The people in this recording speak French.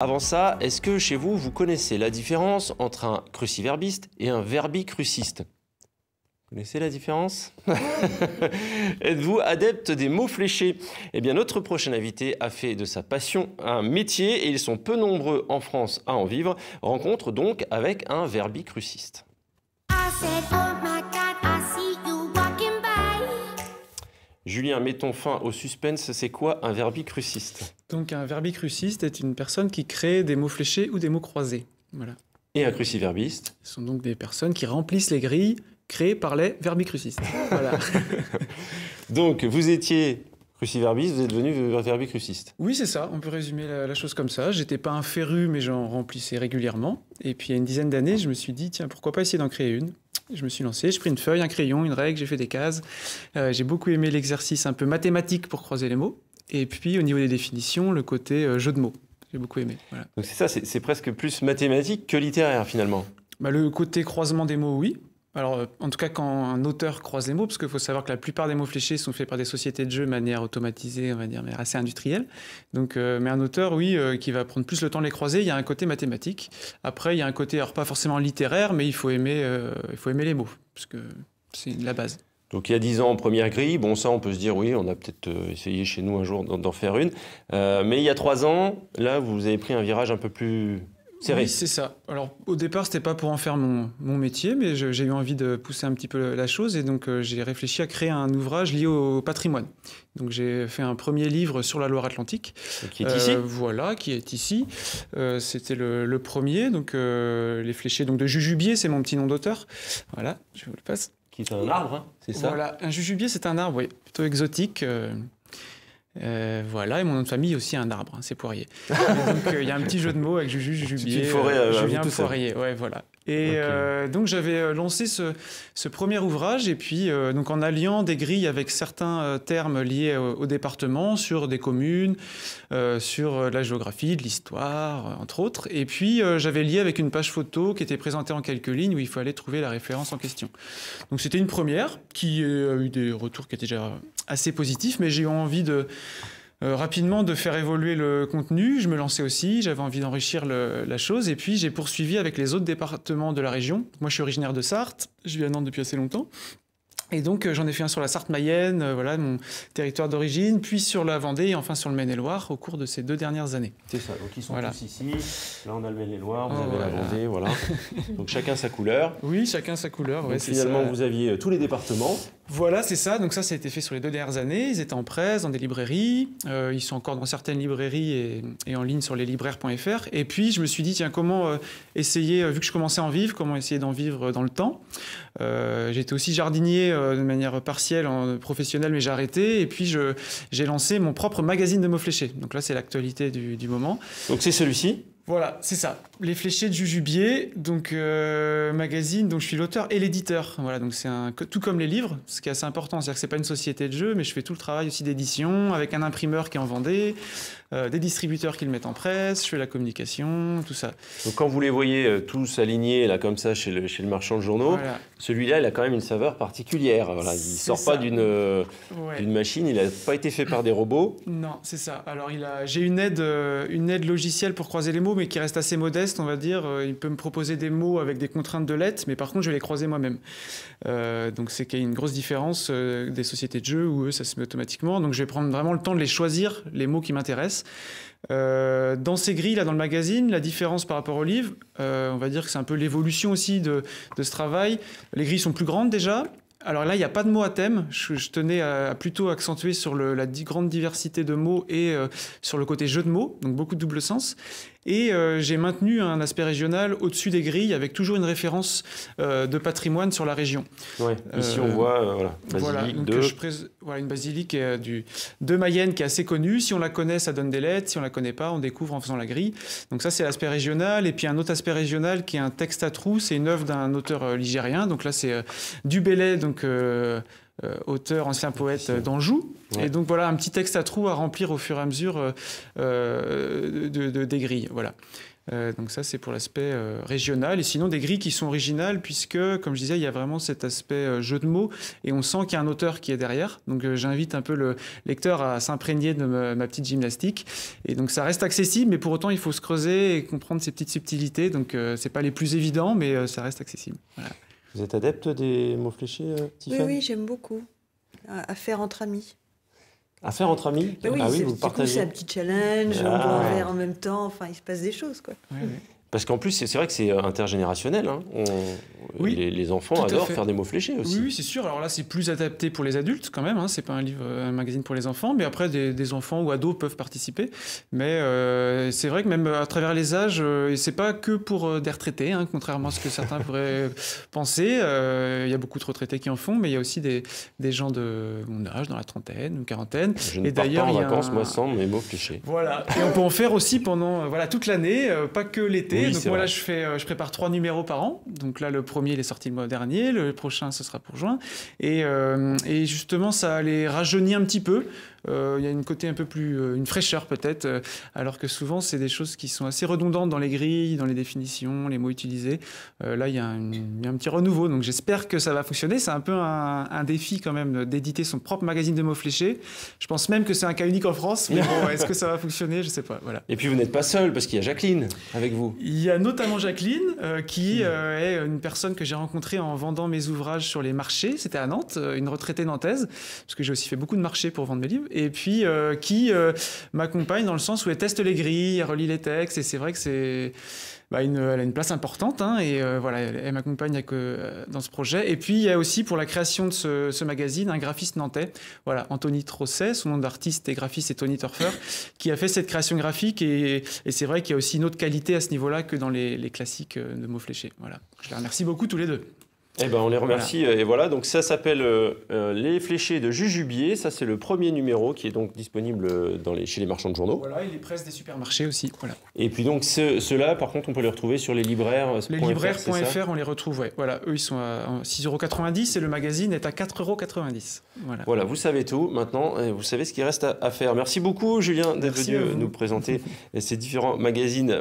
Avant ça, est-ce que chez vous, vous connaissez la différence entre un cruciverbiste et un verbicruciste vous connaissez la différence Êtes-vous adepte des mots fléchés Eh bien, notre prochain invité a fait de sa passion un métier et ils sont peu nombreux en France à en vivre. Rencontre donc avec un verbicruciste. Ah, Julien, mettons fin au suspense, c'est quoi un verbicruciste Donc un verbicruciste est une personne qui crée des mots fléchés ou des mots croisés. Voilà. Et un cruciverbiste Ce sont donc des personnes qui remplissent les grilles créées par les verbicrucistes. voilà. donc vous étiez Cruciverbiste, vous êtes devenu verbi Oui, c'est ça, on peut résumer la, chose comme ça. J'étais pas un féru, mais j'en remplissais régulièrement. Et puis, il y a une dizaine d'années, je me suis dit, tiens, pourquoi pas essayer d'en créer une je me suis lancé, j'ai pris une feuille, un crayon, une règle, j'ai fait des cases. Euh, j'ai beaucoup aimé l'exercice un peu mathématique pour croiser les mots. Et puis, au niveau des définitions, le côté euh, jeu de mots. J'ai beaucoup aimé. Donc, c'est ça, c'est presque plus mathématique que littéraire finalement. Bah, le côté croisement des mots, oui alors, euh, en tout cas, quand un auteur croise les mots, parce qu'il faut savoir que la plupart des mots fléchés sont faits par des sociétés de jeu de manière automatisée, on va dire, mais assez industrielle. Donc, euh, mais un auteur, oui, euh, qui va prendre plus le temps de les croiser, il y a un côté mathématique. Après, il y a un côté, alors pas forcément littéraire, mais il faut aimer, il faut aimer les mots, parce que c'est la base. Donc il y a 10 ans, première grille, bon ça on peut se dire oui, on a peut-être essayé chez nous un jour d'en faire une. mais il y a 3 ans, là vous avez pris un virage un peu plus oui, c'est ça. Alors au départ, c'était pas pour en faire mon, mon métier, mais j'ai eu envie de pousser un petit peu la chose et donc euh, j'ai réfléchi à créer un ouvrage lié au patrimoine. Donc j'ai fait un premier livre sur la Loire-Atlantique. Qui est euh, ici. voilà, qui est ici. Euh, c'était le, premier, donc les fléchés donc de Jujubier, c'est mon petit nom d'auteur. Voilà, je vous le passe. Qui est un arbre, hein, c'est ça. Voilà, un Jujubier, c'est un arbre, oui, plutôt exotique. Euh, voilà, et mon nom de famille aussi un arbre, hein, c'est Poirier. donc euh, il y a un petit jeu de mots avec Juju, Jujubier, euh, Julien Poirier. Ouais, voilà. Et donc j'avais lancé ce, premier ouvrage et puis donc en alliant des grilles avec certains termes liés au, au département sur des communes, sur la géographie, de l'histoire, entre autres. Et puis j'avais lié avec une page photo qui était présentée en quelques lignes où il fallait trouver la référence en question. Donc c'était une première qui a eu des retours qui étaient déjà assez positifs, mais j'ai eu envie de euh, rapidement de faire évoluer le contenu. Je me lançais aussi, j'avais envie d'enrichir la chose. Et puis j'ai poursuivi avec les autres départements de la région. Moi, je suis originaire de Sarthe, je vis à Nantes depuis assez longtemps. Et donc euh, j'en ai fait un sur la Sarthe-Mayenne, euh, voilà mon territoire d'origine, puis sur la Vendée et enfin sur le Maine-et-Loire au cours de ces deux dernières années. C'est ça, donc ils sont tous ici. Là on a le Maine-et-Loire, vous oh, avez la Vendée, voilà. donc chacun sa couleur. Oui, chacun sa couleur. finalement vous aviez tous les départements. Voilà, c'est ça. Donc ça, ça a été fait sur les deux dernières années. Ils étaient en presse, dans des librairies. Euh, ils sont encore dans certaines librairies et, en ligne sur leslibraires.fr. Et puis, je me suis dit, tiens, comment euh, essayer, euh, vu que je commençais à en vivre, comment essayer d'en vivre euh, dans le temps J'étais aussi jardinier de manière partielle, en, professionnelle, mais j'ai arrêté. Et puis, j'ai lancé mon propre magazine de mots fléchés. Donc là, c'est l'actualité du, du moment. Donc c'est celui-ci voilà, c'est ça. Les fléchés de Jujubier, donc euh, magazine, donc je suis l'auteur et l'éditeur. Voilà, donc c'est tout comme les livres, ce qui est assez important, cest à que c'est pas une société de jeu, mais je fais tout le travail aussi d'édition avec un imprimeur qui est en Vendée, euh, des distributeurs qui le mettent en presse, je fais la communication, tout ça. Donc quand vous les voyez euh, tous alignés là comme ça chez le, marchand de journaux, celui-là, il a quand même une saveur particulière. Il il sort pas d'une machine, il n'a pas été fait par des robots. Non, c'est ça. Alors il a, j'ai une aide logicielle pour croiser les mots et qui reste assez modeste, on va dire. Euh, il peut me proposer des mots avec des contraintes de lettres, mais par contre, je vais les croiser moi-même. Euh, donc, c'est qu'il y a une grosse différence euh, des sociétés de jeu où eux, ça se met automatiquement. Donc, je vais prendre vraiment le temps de les choisir, les mots qui m'intéressent. dans ces grilles, là, dans le magazine, la différence par rapport au livre on va dire que c'est un peu l'évolution aussi de, ce travail. Les grilles sont plus grandes déjà, alors là, il n'y a pas de mots à thème. Je, tenais à, plutôt accentuer sur la grande diversité de mots et sur le côté jeu de mots, donc beaucoup de double sens. Et euh, j'ai maintenu un aspect régional au-dessus des grilles avec toujours une référence euh, de patrimoine sur la région. Ouais, ici, euh, on voit voilà, une basilique du... de Mayenne qui est assez connue. Si on la connaît, ça donne des lettres. Si on la connaît pas, on découvre en faisant la grille. Donc ça, c'est l'aspect régional. Et puis un autre aspect régional qui est un texte à trous. C'est une œuvre d'un auteur ligérien. Donc là, c'est du Dubélé, donc... Euh, auteur, ancien poète euh, d'Anjou. Et donc voilà un petit texte à trous à remplir au fur et à mesure euh, de, des grilles. Voilà. donc ça c'est pour l'aspect régional. Et sinon des grilles qui sont originales puisque, comme je disais, il y a vraiment cet aspect jeu de mots et on sent qu'il y a un auteur qui est derrière. Donc j'invite un peu le lecteur à s'imprégner de ma, petite gymnastique. Et donc ça reste accessible, mais pour autant il faut se creuser et comprendre ces petites subtilités. Donc c'est pas les plus évidents, mais ça reste accessible. Vous êtes adepte des mots fléchés, Tiffany euh, Oui, oui j'aime beaucoup. À, faire entre amis. À faire entre amis bah oui, ah vous partagez. C'est un petit challenge, on peut ah. en même temps, enfin, il se passe des choses. Quoi. Oui, oui. Parce qu'en plus, c'est vrai que c'est euh, intergénérationnel. Hein. les, enfants adorent faire des mots fléchés aussi. Oui, c'est sûr. Alors là, c'est plus adapté pour les adultes quand même. Hein. C'est pas un livre, euh, un magazine pour les enfants. Mais après, des, enfants ou ados peuvent participer. Mais euh, c'est vrai que même à travers les âges, ce c'est pas que pour des retraités, hein, contrairement à ce que certains pourraient penser. Il y a beaucoup de retraités qui en font, mais il y a aussi des, gens de mon âge, dans la trentaine ou quarantaine. Je ne Et d'ailleurs, pas en vacances, moi, sans mes mots fléchés. Voilà. Et on peut en faire aussi pendant voilà toute l'année, pas que l'été. Euh, je, prépare trois numéros par an. Donc là, le premier, est sorti le mois dernier. Le prochain, ce sera pour juin. Et, euh, justement, ça les rajeunit un petit peu. Euh, il y a une côté un peu plus, une fraîcheur peut-être, alors que souvent c'est des choses qui sont assez redondantes dans les grilles, dans les définitions, les mots utilisés. là, il y, a un petit renouveau, donc j'espère que ça va fonctionner. C'est un peu un, défi quand même d'éditer son propre magazine de mots fléchés. Je pense même que c'est un cas unique en France, mais est-ce que ça va fonctionner Je ne sais pas. Voilà. Et puis vous n'êtes pas seul parce qu'il y a Jacqueline avec vous. Il y a notamment Jacqueline, euh, qui mmh. euh, est une personne que j'ai rencontrée en vendant mes ouvrages sur les marchés. C'était à Nantes, euh, une retraitée nantaise, parce que j'ai aussi fait beaucoup de marchés pour vendre mes livres. Et puis, qui m'accompagne dans le sens où elle teste les grilles, elle relit les textes. Et c'est vrai que c'est bah, elle a une place importante. Hein, et euh, voilà, elle, m'accompagne euh, dans ce projet. Et puis, il y a aussi pour la création de ce, magazine un graphiste nantais, voilà, Anthony Trosset, son nom d'artiste et graphiste est Tony Turfer, qui a fait cette création graphique. Et, c'est vrai qu'il y a aussi une autre qualité à ce niveau-là que dans les, les classiques euh, de mots fléchés. Voilà. Je les remercie beaucoup tous les deux. Eh ben, on les remercie. Euh, et voilà, donc ça s'appelle euh, euh, Les Fléchés de Jujubier. Ça, c'est le premier numéro qui est donc disponible dans les, chez les marchands de journaux. Voilà, et les presses des supermarchés aussi. Voilà. Et puis donc, ceux-là, par contre, on peut les retrouver sur les libraires. Les libraires.fr, on les retrouve, ouais. Voilà, eux, ils sont à 6,90€ et le magazine est à 4,90€. Voilà. voilà, vous savez tout maintenant. Vous savez ce qu'il reste à, faire. Merci beaucoup, Julien, d'être venu nous présenter ces différents magazines.